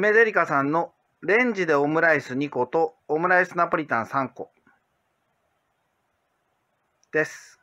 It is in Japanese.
めでりかさんのレンジでオムライス2個とオムライスナポリタン3個です。